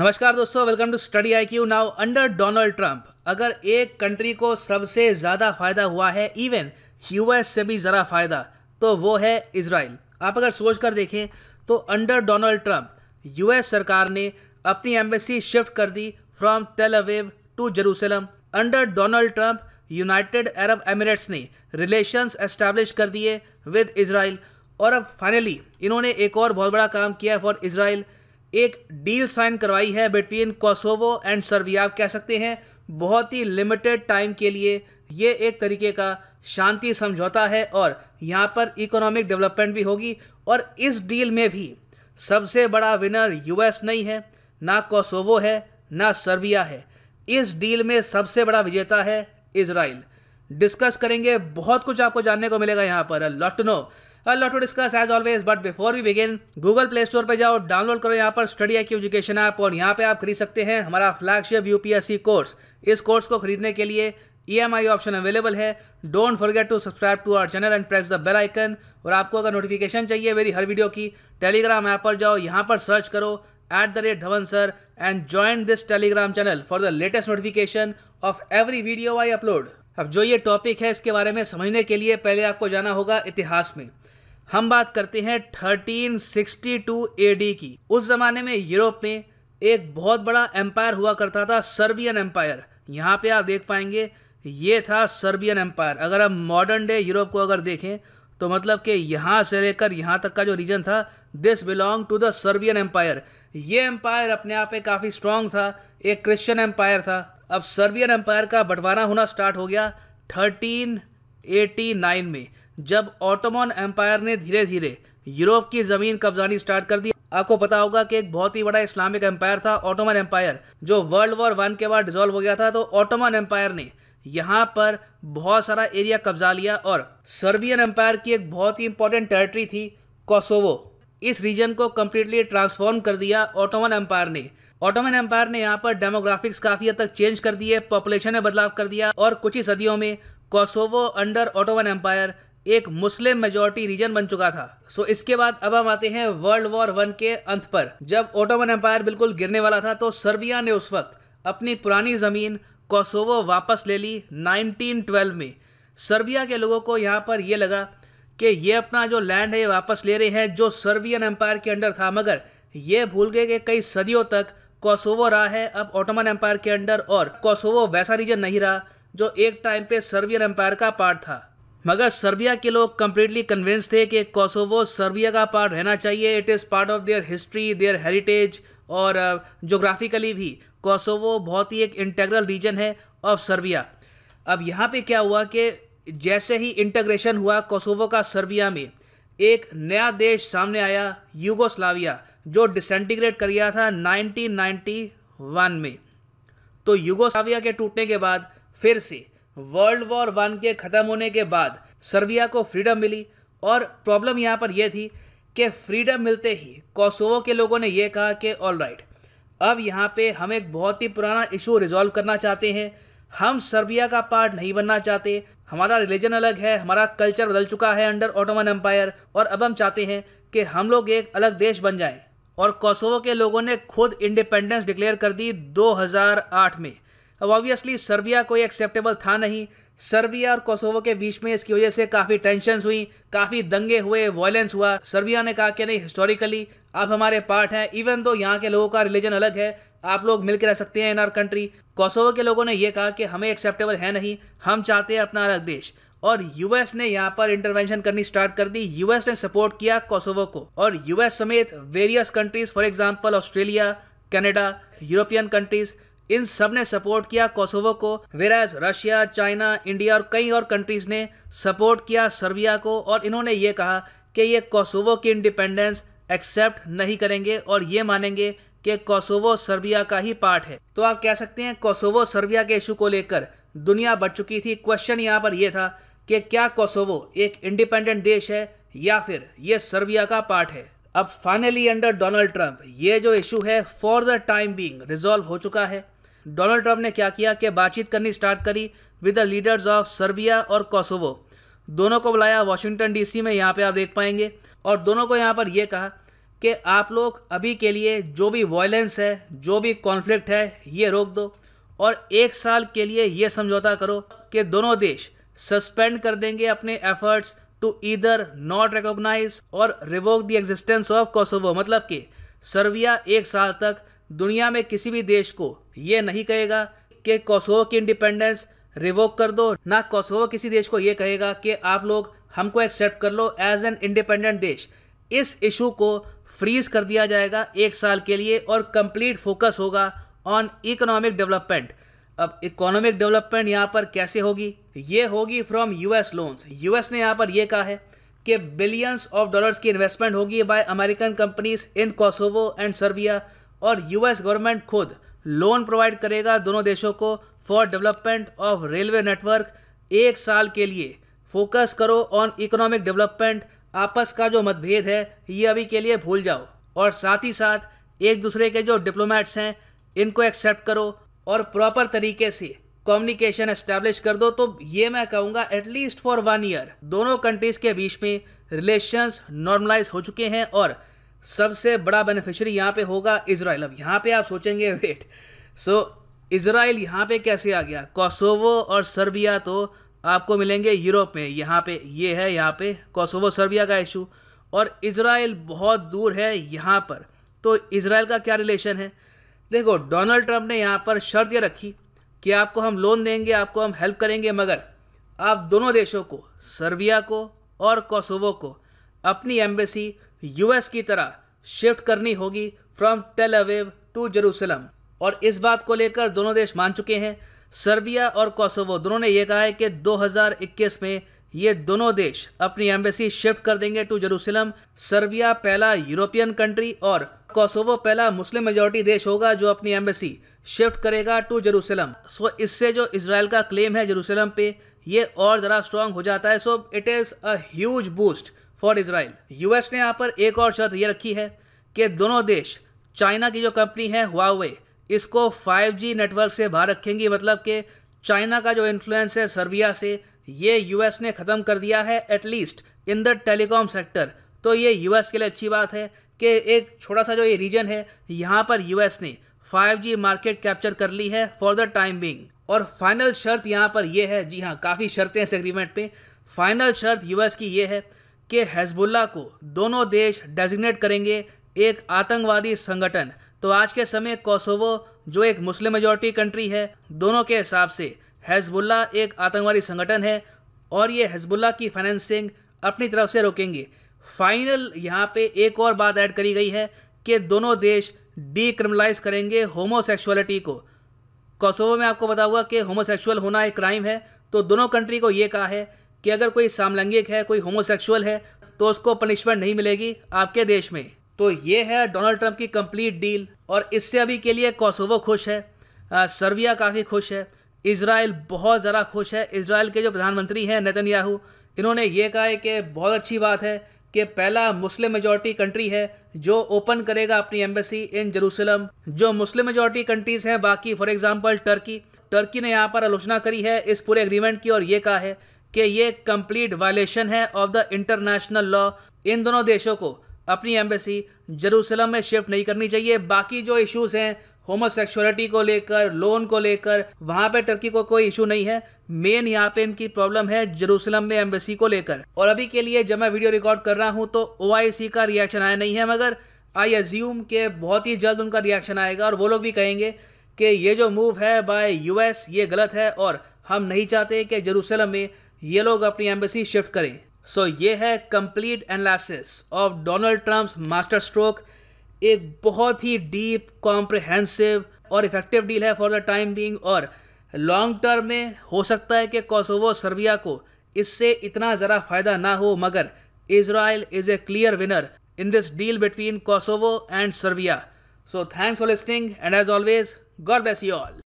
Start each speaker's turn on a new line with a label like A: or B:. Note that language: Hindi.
A: नमस्कार दोस्तों welcome to study I Q now under Donald Trump अगर एक कंट्री को सबसे ज़्यादा फ़ायदा हुआ है इवन यूएस से भी ज़रा फ़ायदा तो वो है इसराइल आप अगर सोच कर देखें तो अंडर डोनाल्ड ट्रंप यूएस सरकार ने अपनी एम्बेसी शिफ्ट कर दी from Tel Aviv to Jerusalem under Donald Trump United Arab Emirates ने रिलेशंस एस्टैब्लिश कर दिए विद इसराइल और अब फाइनली इन्होंने एक और बहुत बड़ा काम किया फॉर इसराइल एक डील साइन करवाई है बिटवीन कोसोवो एंड सर्बिया कह सकते हैं बहुत ही लिमिटेड टाइम के लिए ये एक तरीके का शांति समझौता है और यहाँ पर इकोनॉमिक डेवलपमेंट भी होगी और इस डील में भी सबसे बड़ा विनर यूएस नहीं है ना कोसोवो है ना सर्बिया है इस डील में सबसे बड़ा विजेता है इसराइल डिस्कस करेंगे बहुत कुछ आपको जानने को मिलेगा यहाँ पर लॉटनो a lot to discuss as always but before we begin Google Play पर जाओ डाउनलोड करो यहाँ पर स्टडी आई एजुकेशन ऐप और यहाँ पे आप खरीद सकते हैं हमारा फ्लैगशिप यूपीएससी कोर्स इस कोर्स को खरीदने के लिए ई ऑप्शन अवेलेबल है don't forget to subscribe to our channel and press the bell icon और आपको अगर नोटिफिकेशन चाहिए मेरी हर वीडियो की टेलीग्राम ऐप पर जाओ यहाँ पर सर्च करो at the rate Dhawan sir and join this Telegram channel for the latest notification of every video I upload अब जो ये टॉपिक है इसके बारे में समझने के लिए पहले आपको जाना होगा इतिहास में हम बात करते हैं 1362 एडी की उस ज़माने में यूरोप में एक बहुत बड़ा एम्पायर हुआ करता था सर्बियन एम्पायर यहाँ पे आप देख पाएंगे ये था सर्बियन एम्पायर अगर हम मॉडर्न डे यूरोप को अगर देखें तो मतलब कि यहाँ से लेकर यहाँ तक का जो रीजन था this belong to the Serbian empire ये एम्पायर अपने आप में काफ़ी स्ट्रांग था एक क्रिश्चियन एम्पायर था अब सर्बियन एम्पायर का बंटवारा होना स्टार्ट हो गया 1389 में जब ऑटोमन एम्पायर ने धीरे धीरे यूरोप की ज़मीन कब्जानी स्टार्ट कर दी आपको पता होगा कि एक बहुत ही बड़ा इस्लामिक एम्पायर था ऑटोमन एम्पायर जो वर्ल्ड वॉर वन के बाद डिजोल्व हो गया था तो ऑटोमन एम्पायर ने यहाँ पर बहुत सारा एरिया कब्जा लिया और सर्बियन एम्पायर की एक बहुत ही इंपॉर्टेंट टेरिटरी थी कोसोवो इस रीजन को कम्प्लीटली ट्रांसफॉर्म कर दिया ऑटोमन एम्पायर ने ऑटोमन एम्पायर ने यहाँ पर डेमोग्राफिक्स काफ़ी हद तक चेंज कर दिए पॉपुलेशन में बदलाव कर दिया और कुछ ही सदियों में कोसोवो अंडर ऑटोमन एम्पायर एक मुस्लिम मेजोरिटी रीजन बन चुका था सो इसके बाद अब हम आते हैं वर्ल्ड वॉर वन के अंत पर जब ओटोमन एम्पायर बिल्कुल गिरने वाला था तो सर्बिया ने उस वक्त अपनी पुरानी ज़मीन कोसोवो वापस ले ली 1912 में सर्बिया के लोगों को यहाँ पर यह लगा कि ये अपना जो लैंड है ये वापस ले रहे हैं जो सर्बियन एम्पायर के अंडर था मगर ये भूल गए कि कई सदियों तक कोसोवो रहा है अब ओटोमन एम्पायर के अंडर और कोसोवो वैसा रीजन नहीं रहा जो एक टाइम पे सर्बियन एम्पायर का पार्ट था मगर सर्बिया के लोग कम्प्लीटली कन्विंस थे कि कोसोवो सर्बिया का पार्ट रहना चाहिए it is part of their history their heritage और जोग्राफिकली भी कोसोवो बहुत ही एक इंटेग्रल रीजन है ऑफ सर्बिया अब यहाँ पे क्या हुआ कि जैसे ही इंटग्रेशन हुआ कोसोवो का सर्बिया में एक नया देश सामने आया यूगोस्लाविया जो डिसंटीग्रेट कर गया था 1991 में तो यूगोस्लाविया के टूटने के बाद फिर से वर्ल्ड वॉर वन के ख़त्म होने के बाद सर्बिया को फ्रीडम मिली और प्रॉब्लम यहाँ पर यह थी कि फ्रीडम मिलते ही कोसोवो के लोगों ने यह कहा कि ऑल राइट अब यहाँ पे हम एक बहुत ही पुराना इशू रिजॉल्व करना चाहते हैं हम सर्बिया का पार्ट नहीं बनना चाहते हमारा रिलीजन अलग है हमारा कल्चर बदल चुका है अंडर ओटोमन एम्पायर और अब हम चाहते हैं कि हम लोग एक अलग देश बन जाएं और कोसोवो के लोगों ने खुद इंडिपेंडेंस डिक्लेयर कर दी 2008 में अब ऑब्वियसली सर्बिया कोई एक्सेप्टेबल था नहीं सर्बिया और कोसोवो के बीच में इसकी वजह से काफ़ी टेंशन हुई काफ़ी दंगे हुए वॉयलेंस हुआ सर्बिया ने कहा कि नहीं हिस्टोरिकली आप हमारे पार्ट हैं इवन दो यहाँ के लोगों का रिलीजन अलग है आप लोग मिलकर रह सकते हैं इन आर कंट्री कोसोवो के लोगों ने यह कहा कि हमें एक्सेप्टेबल है नहीं हम चाहते हैं अपना अलग देश और यूएस ने यहाँ पर इंटरवेंशन करनी स्टार्ट कर दी यूएस ने सपोर्ट किया कोसोवो को और यूएस समेत various countries for example Australia Canada European countries इन सब ने सपोर्ट किया कोसोवो को वेराज रशिया चाइना इंडिया और कई और कंट्रीज ने सपोर्ट किया सर्बिया को और इन्होंने ये कहा कि ये कोसोवो की इंडिपेंडेंस एक्सेप्ट नहीं करेंगे और ये मानेंगे कि कोसोवो सर्बिया का ही पार्ट है तो आप कह सकते हैं कोसोवो सर्बिया के इशू को लेकर दुनिया बढ़ चुकी थी क्वेश्चन यहाँ पर यह था कि क्या कोसोवो एक इंडिपेंडेंट देश है या फिर ये सर्बिया का पार्ट है अब फाइनली अंडर डोनाल्ड ट्रंप ये जो इशू है for the time being resolve हो चुका है डोनाल्ड ट्रंप ने क्या किया कि बातचीत करनी स्टार्ट करी with the leaders of Serbia और कोसोवो दोनों को बुलाया वाशिंगटन डीसी में यहाँ पे आप देख पाएंगे और दोनों को यहाँ पर यह कहा कि आप लोग अभी के लिए जो भी वॉयलेंस है जो भी कॉन्फ्लिक्ट है ये रोक दो और एक साल के लिए ये समझौता करो कि दोनों देश सस्पेंड कर देंगे अपने efforts to either not recognise और revoke the existence of Kosovo मतलब कि सर्बिया एक साल तक दुनिया में किसी भी देश को ये नहीं कहेगा कि कोसोवो की इंडिपेंडेंस रिवोक कर दो ना कोसोवो किसी देश को ये कहेगा कि आप लोग हमको एक्सेप्ट कर लो एज एन इंडिपेंडेंट देश इस इशू को फ्रीज कर दिया जाएगा एक साल के लिए और कंप्लीट फोकस होगा ऑन इकोनॉमिक डेवलपमेंट अब इकोनॉमिक डेवलपमेंट यहाँ पर कैसे होगी ये होगी फ्रॉम यूएस लोन्स यूएस ने यहाँ पर यह कहा है कि बिलियंस ऑफ डॉलर्स की इन्वेस्टमेंट होगी by American companies in Kosovo and Serbia और यूएस गवर्नमेंट खुद लोन प्रोवाइड करेगा दोनों देशों को for development of railway network एक साल के लिए फोकस करो ऑन इकोनॉमिक डेवलपमेंट आपस का जो मतभेद है ये अभी के लिए भूल जाओ और साथ ही साथ एक दूसरे के जो डिप्लोमेट्स हैं इनको एक्सेप्ट करो और प्रॉपर तरीके से कम्युनिकेशन एस्टेब्लिश कर दो तो ये मैं कहूँगा एटलीस्ट फॉर वन ईयर दोनों कंट्रीज़ के बीच में रिलेशंस नॉर्मलाइज हो चुके हैं और सबसे बड़ा बेनिफिशरी यहाँ पे होगा इसराइल अब यहाँ पे आप सोचेंगे वेट सो so, इसराइल यहाँ पे कैसे आ गया कोसोवो और सर्बिया तो आपको मिलेंगे यूरोप में यहाँ पे ये है यहाँ पे कोसोवो सर्बिया का इशू और इसराइल बहुत दूर है यहाँ पर तो इसराइल का क्या रिलेशन है देखो डोनाल्ड ट्रंप ने यहाँ पर शर्त यह रखी कि आपको हम लोन देंगे आपको हम हेल्प करेंगे मगर आप दोनों देशों को सर्बिया को और कोसोवो को अपनी एम्बेसी यूएस की तरह शिफ्ट करनी होगी from Tel Aviv to Jerusalem और इस बात को लेकर दोनों देश मान चुके हैं सर्बिया और कोसोवो दोनों ने यह कहा है कि 2021 में ये दोनों देश अपनी एम्बेसी शिफ्ट कर देंगे टू जेरूसलम सर्बिया पहला यूरोपियन कंट्री और कोसोवो पहला मुस्लिम मेजोरिटी देश होगा जो अपनी एम्बेसी शिफ्ट करेगा टू जेरूसलम सो इससे जो इसराइल का क्लेम है जेरूसलम पे ये और ज़रा स्ट्रांग हो जाता है so it is a huge boost for Israel US ने यहाँ पर एक और शर्त ये रखी है कि दोनों देश चाइना की जो कंपनी है हुआवे इसको 5G नेटवर्क से बाहर रखेंगी मतलब कि चाइना का जो इन्फ्लुएंस है सर्बिया से ये यूएस ने ख़त्म कर दिया है at least in the telecom sector तो ये यूएस के लिए अच्छी बात है कि एक छोटा सा जो ये रीजन है यहाँ पर यूएस ने 5G मार्केट कैप्चर कर ली है फॉर द टाइम बिंग और फाइनल शर्त यहाँ पर यह है जी हाँ काफ़ी शर्तें इस एग्रीमेंट में फाइनल शर्त यूएस की ये है कि हेजबुल्ला को दोनों देश डेजिग्नेट करेंगे एक आतंकवादी संगठन तो आज के समय कोसोवो जो एक मुस्लिम मेजोरिटी कंट्री है दोनों के हिसाब से हेजबुल्ला एक आतंकवादी संगठन है और ये हेजबुल्ला की फाइनेंसिंग अपनी तरफ से रोकेंगे फाइनल यहाँ पे एक और बात ऐड करी गई है कि दोनों देश डी करेंगे होमोसेक्सुअलिटी को कोसोवो में आपको बता हुआ कि होमोसेक्सुअल होना एक क्राइम है तो दोनों कंट्री को ये कहा है कि अगर कोई समलैंगिक है कोई होमोसेक्सुअल है तो उसको पनिशमेंट नहीं मिलेगी आपके देश में तो ये है डोनाल्ड ट्रंप की कंप्लीट डील और इससे अभी के लिए कोसोवो खुश है सर्बिया काफ़ी खुश है इसराइल बहुत ज़्यादा खुश है इसराइल के जो प्रधानमंत्री हैं नेतन्याहू इन्होंने ये कहा है कि बहुत अच्छी बात है कि पहला मुस्लिम मेजॉरिटी कंट्री है जो ओपन करेगा अपनी एम्बेसी इन जरूसलम जो मुस्लिम मेजॉरिटी कंट्रीज़ हैं बाकी फॉर एग्जांपल टर्की टर्की ने यहाँ पर आलोचना करी है इस पूरे एग्रीमेंट की और ये कहा है कि ये कंप्लीट वायलेशन है ऑफ द इंटरनेशनल लॉ इन दोनों देशों को अपनी एम्बेसी जरूसलम में शिफ्ट नहीं करनी चाहिए बाकी जो इश्यूज हैं होमोसेक्सुअलिटी को लेकर लोन को लेकर वहां पे टर्की को कोई इशू नहीं है मेन यहाँ पे इनकी प्रॉब्लम है जरूसलम में एम्बेसी को लेकर और अभी के लिए जब मैं वीडियो रिकॉर्ड कर रहा हूँ तो ओ का रिएक्शन आया नहीं है मगर आई एज्यूम के बहुत ही जल्द उनका रिएक्शन आएगा और वो लोग भी कहेंगे कि ये जो मूव है बाय यूएस ये गलत है और हम नहीं चाहते कि जरूसलम में ये लोग अपनी एम्बेसी शिफ्ट करें सो so, ये है complete analysis of Donald Trump's master stroke एक बहुत ही डीप कॉम्प्रिहेंसिव और इफेक्टिव डील है फॉर द टाइम बींग और लॉन्ग टर्म में हो सकता है कि कोसोवो सर्बिया को इससे इतना ज़रा फ़ायदा ना हो मगर Israel is a clear winner in this deal between Kosovo and Serbia so thanks for listening and as always God bless you all